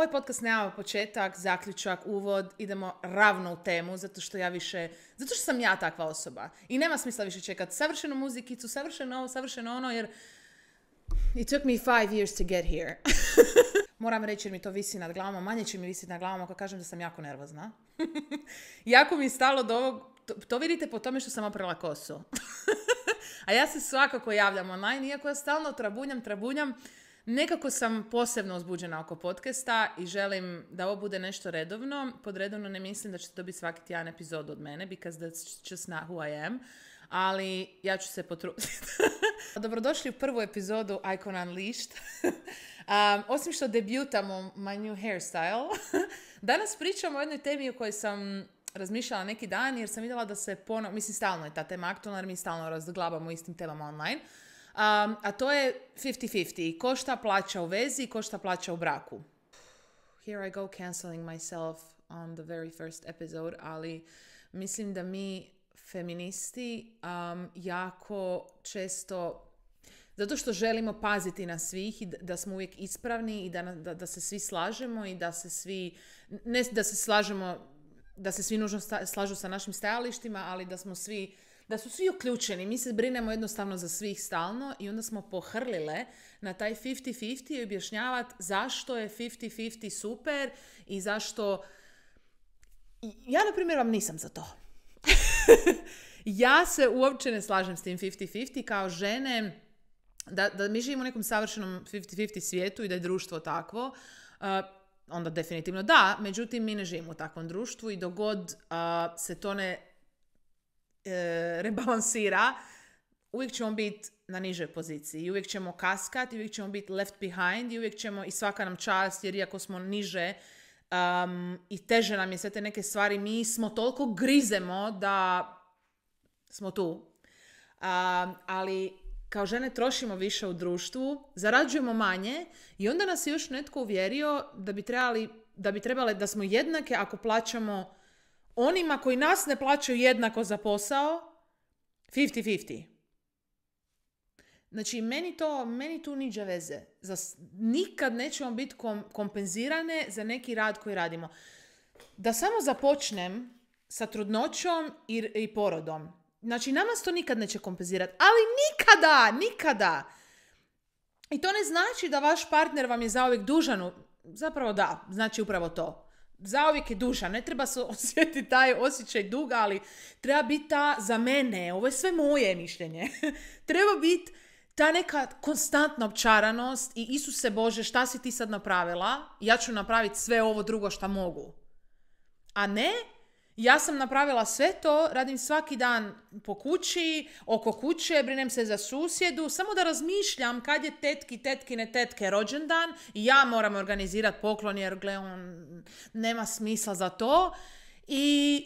Ovaj podcast nema početak, zaključak, uvod, idemo ravno u temu, zato što ja više, zato što sam ja takva osoba. I nema smisla više čekati savršenu muzikicu, savršeno ovo, savršeno ono, jer It took me five years to get here. Moram reći jer mi to visi nad glavama, manje će mi visiti nad glavama ako kažem da sam jako nervozna. jako mi je stalo do ovog, to, to vidite po tome što sam oprala kosu. A ja se svakako javljam online, iako ja stalno trabunjam, trabunjam, Nekako sam posebno uzbuđena oko podcasta i želim da ovo bude nešto redovno. Pod redovno ne mislim da ćete dobiti svaki tjedan epizod od mene, because that's just not who I am. Ali ja ću se potruditi. Dobrodošli u prvu epizodu Icon Unleashed. um, osim što debutamo my new hairstyle, danas pričamo o jednoj temi o kojoj sam razmišljala neki dan jer sam vidjela da se ponovno, mislim stalno je ta tema aktualna jer mi stalno razglabamo istim temama online, a to je 50-50. Ko šta plaća u vezi i ko šta plaća u braku. Here I go canceling myself on the very first episode, ali mislim da mi feministi um, jako često zato što želimo paziti na svih i da smo uvijek ispravni i da, da, da se svi slažemo i da se svi ne da se slažemo da se svi nužno slažu sa našim stajalištima ali da smo svi da su svi uključeni. Mi se brinemo jednostavno za svih stalno i onda smo pohrlile na taj 50-50 i objašnjavati zašto je 50-50 super i zašto... Ja, na primjer, vam nisam za to. ja se uopće ne slažem s tim 50-50 kao žene... Da, da mi živimo u nekom savršenom 50-50 svijetu i da je društvo takvo, eh, onda definitivno da, međutim mi ne živimo u takvom društvu i dogod uh, se to ne E, rebalansira, uvijek ćemo biti na nižoj poziciji. I uvijek ćemo kaskati, uvijek ćemo biti left behind i uvijek ćemo i svaka nam čast jer iako smo niže um, i teže nam je sve te neke stvari, mi smo toliko grizemo da smo tu. Um, ali kao žene trošimo više u društvu, zarađujemo manje i onda nas je još netko uvjerio da bi trebali da bi trebale da smo jednake ako plaćamo onima koji nas ne plaćaju jednako za posao, 50-50. Znači, meni, to, meni tu niđe veze. Za, nikad nećemo biti kompenzirane za neki rad koji radimo. Da samo započnem sa trudnoćom i, i porodom. Znači, nama to nikad neće kompenzirati. Ali nikada, nikada. I to ne znači da vaš partner vam je zauvijek dužan. Zapravo da, znači upravo to zauvijek je duša, ne treba se osjetiti taj osjećaj duga, ali treba biti ta za mene, ovo je sve moje mišljenje, treba biti ta neka konstantna občaranost i Isuse Bože šta si ti sad napravila, ja ću napraviti sve ovo drugo što mogu. A ne ja sam napravila sve to, radim svaki dan po kući, oko kuće, brinem se za susjedu, samo da razmišljam kad je tetki, tetkine, tetke rođendan i ja moram organizirati poklon jer gle, on nema smisla za to. I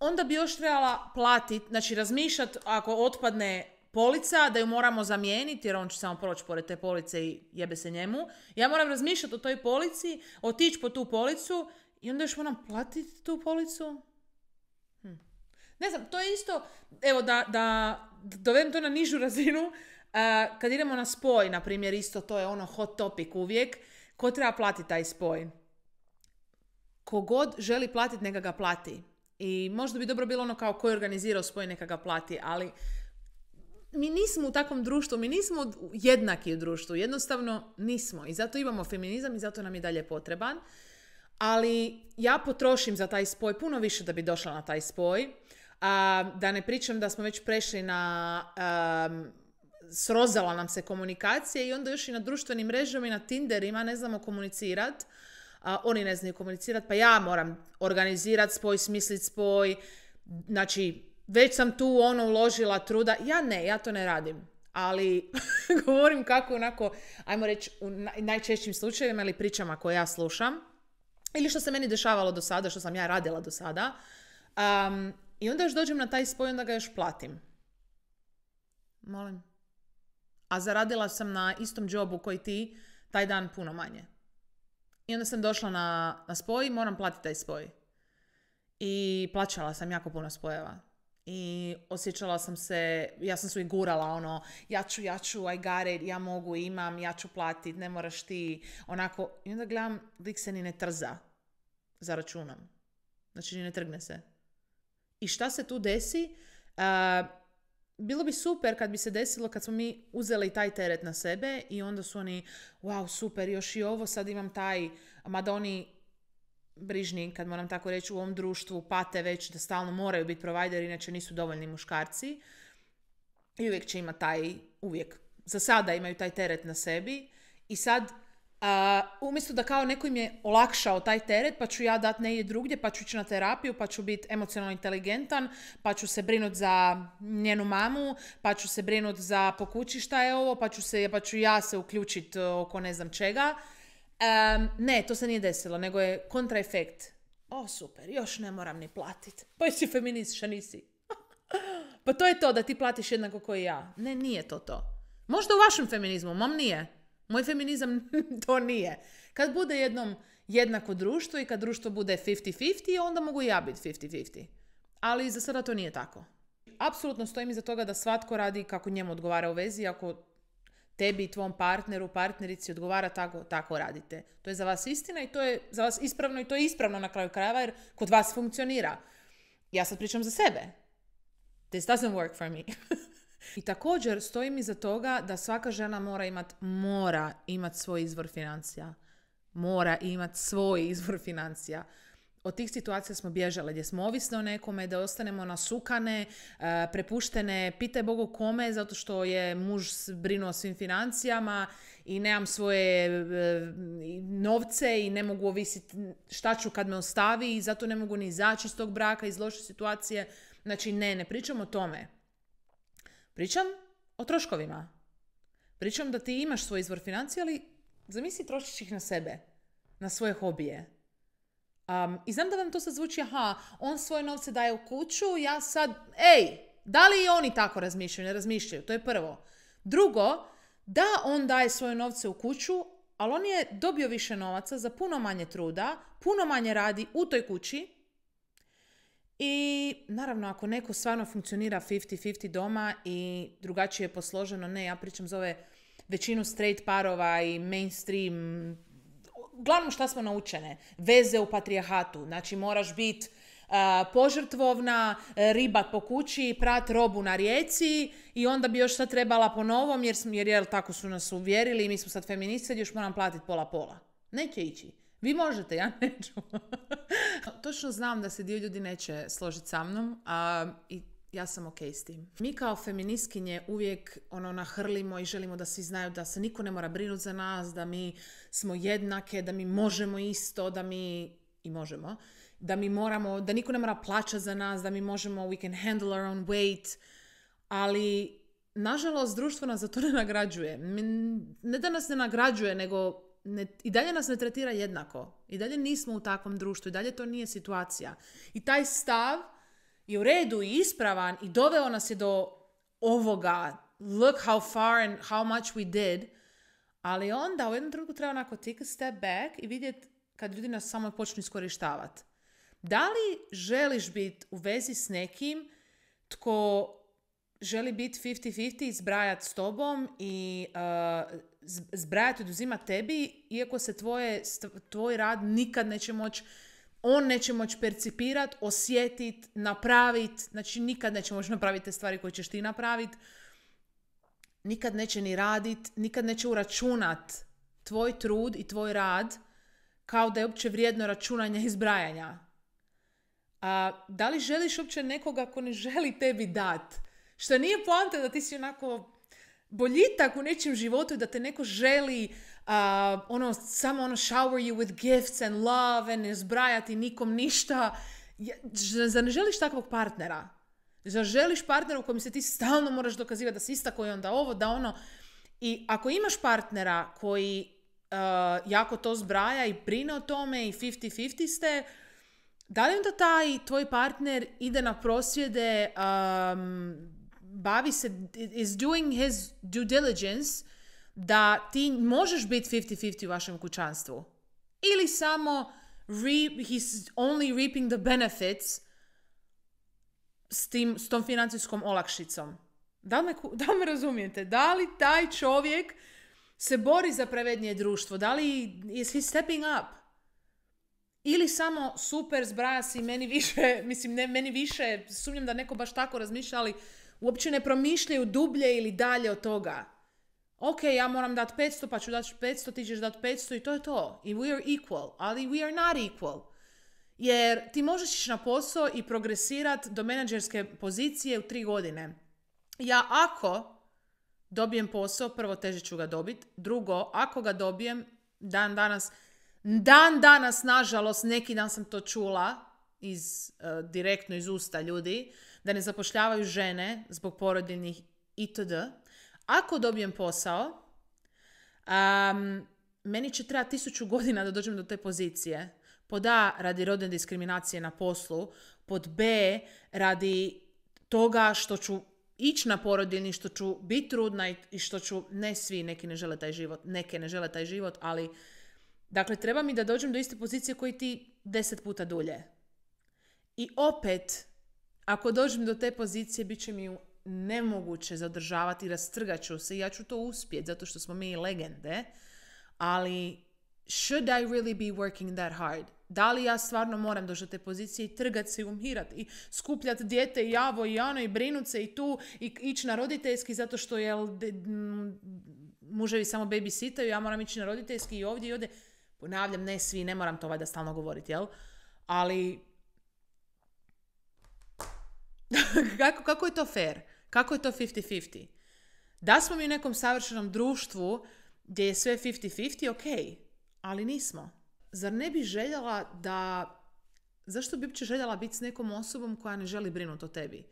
onda bi još trebala platiti, znači razmišljati ako otpadne polica, da ju moramo zamijeniti jer on će samo proći pored te police i jebe se njemu. Ja moram razmišljati o toj polici, otići po tu policu i onda još moram platiti tu policu. Ne znam, to je isto, evo da, da dovedem to na nižu razinu, eh, kad idemo na spoj, na primjer, isto to je ono hot topic uvijek, ko treba platiti taj spoj? Kogod želi platiti, neka ga plati. I možda bi dobro bilo ono kao ko je organizirao spoj, neka ga plati, ali mi nismo u takvom društvu, mi nismo jednaki u društvu, jednostavno nismo. I zato imamo feminizam i zato nam je dalje potreban. Ali ja potrošim za taj spoj puno više da bi došla na taj spoj. A, da ne pričam da smo već prešli na... srozala nam se komunikacija i onda još i na društvenim mrežama i na Tinderima ne znamo komunicirat Oni ne znaju komunicirat pa ja moram organizirati spoj, smislit spoj. Znači, već sam tu ono uložila truda. Ja ne, ja to ne radim. Ali govorim kako onako, ajmo reći u najčešćim slučajevima ili pričama koje ja slušam. Ili što se meni dešavalo do sada, što sam ja radila do sada. Um, i onda još dođem na taj spoj, onda ga još platim. Molim. A zaradila sam na istom jobu koji ti taj dan puno manje. I onda sam došla na, na spoj, moram platiti taj spoj. I plaćala sam jako puno spojeva. I osjećala sam se, ja sam su i gurala ono, ja ću, ja ću, I got it, ja mogu, imam, ja ću platit, ne moraš ti, onako. I onda gledam, Dik se ni ne trza za računom. Znači ni ne trgne se. I šta se tu desi? Uh, bilo bi super kad bi se desilo kad smo mi uzeli taj teret na sebe i onda su oni, wow, super, još i ovo, sad imam taj, mada oni brižni, kad moram tako reći, u ovom društvu pate već da stalno moraju biti provider, inače nisu dovoljni muškarci. I uvijek će imati taj, uvijek, za sada imaju taj teret na sebi. I sad Uh, umjesto da kao neko im je olakšao taj teret, pa ću ja dat negdje drugdje, pa ću ići na terapiju, pa ću biti emocionalno inteligentan, pa ću se brinuti za njenu mamu, pa ću se brinuti za pokući šta je ovo, pa ću, se, pa ću ja se uključiti oko ne znam čega. ne, to se nije desilo, nego je kontraefekt. O, super, još ne moram ni platit. Pa jesi feminist, šta nisi? pa to je to da ti platiš jednako kao i ja. Ne, nije to to. Možda u vašem feminizmu, mom nije. Moj feminizam to nije. Kad bude jednom jednako društvo i kad društvo bude 50-50, onda mogu i ja biti 50-50. Ali za sada to nije tako. Apsolutno stojim iza toga da svatko radi kako njemu odgovara u vezi. Ako tebi i tvom partneru, partnerici odgovara tako, tako radite. To je za vas istina i to je za vas ispravno i to je ispravno na kraju krajeva jer kod vas funkcionira. Ja sad pričam za sebe. This doesn't work for me. I također stojim iza toga da svaka žena mora imat, mora imat svoj izvor financija. Mora imat svoj izvor financija. Od tih situacija smo bježale gdje smo ovisne o nekome, da ostanemo nasukane, e, prepuštene, pitaj Bogu kome, zato što je muž brinuo o svim financijama i nemam svoje e, novce i ne mogu ovisiti šta ću kad me ostavi i zato ne mogu ni izaći iz tog braka, iz loše situacije. Znači ne, ne pričamo o tome. Pričam o troškovima. Pričam da ti imaš svoj izvor financija, ali zamisli trošiš ih na sebe, na svoje hobije. I znam da vam to sad zvuči, aha, on svoje novce daje u kuću, ja sad, ej, da li i oni tako razmišljaju, ne razmišljaju, to je prvo. Drugo, da on daje svoje novce u kuću, ali on je dobio više novaca za puno manje truda, puno manje radi u toj kući, i naravno, ako neko stvarno funkcionira 50-50 doma i drugačije je posloženo, ne, ja pričam zove ove većinu straight parova i mainstream, Glavno šta smo naučene, veze u patrijahatu, znači moraš biti požrtvovna, e, riba po kući, prat robu na rijeci i onda bi još sad trebala po novom jer, tako su nas uvjerili i mi smo sad feministe još moram platiti pola pola. Neće ići. Vi možete, ja neću. Točno znam da se dio ljudi neće složiti sa mnom a, i ja sam ok s tim. Mi kao feministkinje uvijek ono nahrlimo i želimo da svi znaju da se niko ne mora brinuti za nas, da mi smo jednake, da mi možemo isto, da mi i možemo, da mi moramo, da niko ne mora plaćati za nas, da mi možemo, we can handle our own weight, ali nažalost društvo nas za to ne nagrađuje. Ne da nas ne nagrađuje, nego ne, i dalje nas ne tretira jednako. I dalje nismo u takvom društvu. I dalje to nije situacija. I taj stav je u redu i ispravan i doveo nas je do ovoga. Look how far and how much we did. Ali onda u jednom drugu treba onako take a step back i vidjeti kad ljudi nas samo počnu iskorištavati. Da li želiš biti u vezi s nekim tko želi biti 50-50 i s tobom i uh, zbrajati, oduzima tebi, iako se tvoje, tvoj rad nikad neće moći on neće moći percipirati, osjetiti, napraviti. Znači, nikad neće moći napraviti te stvari koje ćeš ti napraviti. Nikad neće ni raditi, nikad neće uračunat tvoj trud i tvoj rad kao da je uopće vrijedno računanja i zbrajanja. A, da li želiš uopće nekoga ko ne želi tebi dat? Što nije poanta da ti si onako boljitak u nečem životu da te neko želi ono, samo ono shower you with gifts and love and ne zbrajati nikom ništa. Zar ne želiš takvog partnera? za želiš partnera u kojem se ti stalno moraš dokazivati da si ista koji onda ovo, da ono... I ako imaš partnera koji jako to zbraja i brine o tome i 50-50 ste, da li onda taj tvoj partner ide na prosvjede um, bavi se, is doing his due diligence da ti možeš biti 50-50 u vašem kućanstvu. Ili samo re, he's only reaping the benefits s, tim, s tom financijskom olakšicom. Da li, me, da me razumijete? Da li taj čovjek se bori za pravednije društvo? Da li is he stepping up? Ili samo super zbraja si meni više, mislim ne meni više, sumnjam da neko baš tako razmišlja, ali Uopće ne promišljaju dublje ili dalje od toga. Ok, ja moram dati 500, pa ću dati 500, ti ćeš dati 500 i to je to. I we are equal, ali we are not equal. Jer ti možeš ići na posao i progresirati do menadžerske pozicije u tri godine. Ja ako dobijem posao, prvo teže ću ga dobiti. Drugo, ako ga dobijem, dan danas, dan danas, nažalost, neki dan sam to čula, iz, eh, direktno iz usta ljudi, da ne zapošljavaju žene zbog porodiljnih itd. Ako dobijem posao, meni će trebati tisuću godina da dođem do te pozicije. Pod A, radi rodne diskriminacije na poslu. Pod B, radi toga što ću ići na porodiljni, što ću biti trudna i što ću, ne svi, neki ne žele taj život, neke ne žele taj život, ali dakle, treba mi da dođem do iste pozicije koji ti deset puta dulje. I opet, ako dođem do te pozicije, bit će mi nemoguće zadržavati, rastrgat ću se i ja ću to uspjeti zato što smo mi legende, ali should I really be working that hard? Da li ja stvarno moram doći do te pozicije i trgat se i umirat i skupljat djete i javo i ano i brinut se i tu i ići na roditeljski zato što je muževi samo babysitaju, ja moram ići na roditeljski i ovdje i ovdje. Ponavljam, ne svi, ne moram to valjda stalno govoriti, jel? Ali kako, kako je to fair? Kako je to 50-50? Da smo mi u nekom savršenom društvu gdje je sve 50-50, ok, ali nismo. Zar ne bi željela da... Zašto bi uopće željela biti s nekom osobom koja ne želi brinuti o tebi?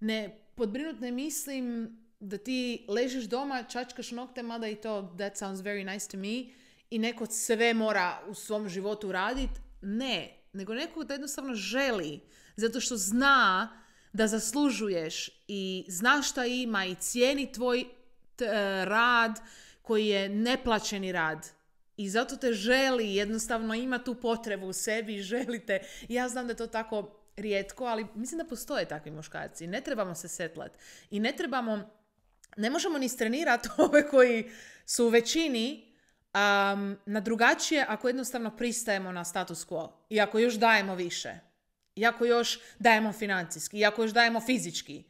Ne, podbrinut ne mislim da ti ležiš doma, čačkaš nokte, mada i to that sounds very nice to me i neko sve mora u svom životu raditi? Ne, nego neko da jednostavno želi, zato što zna da zaslužuješ i znaš šta ima i cijeni tvoj e, rad koji je neplaćeni rad. I zato te želi, jednostavno ima tu potrebu u sebi želite. Ja znam da je to tako rijetko, ali mislim da postoje takvi muškarci. Ne trebamo se setlat. I ne trebamo, ne možemo ni strenirati ove koji su u većini na drugačije ako jednostavno pristajemo na status quo i ako još dajemo više iako još dajemo financijski, iako još dajemo fizički,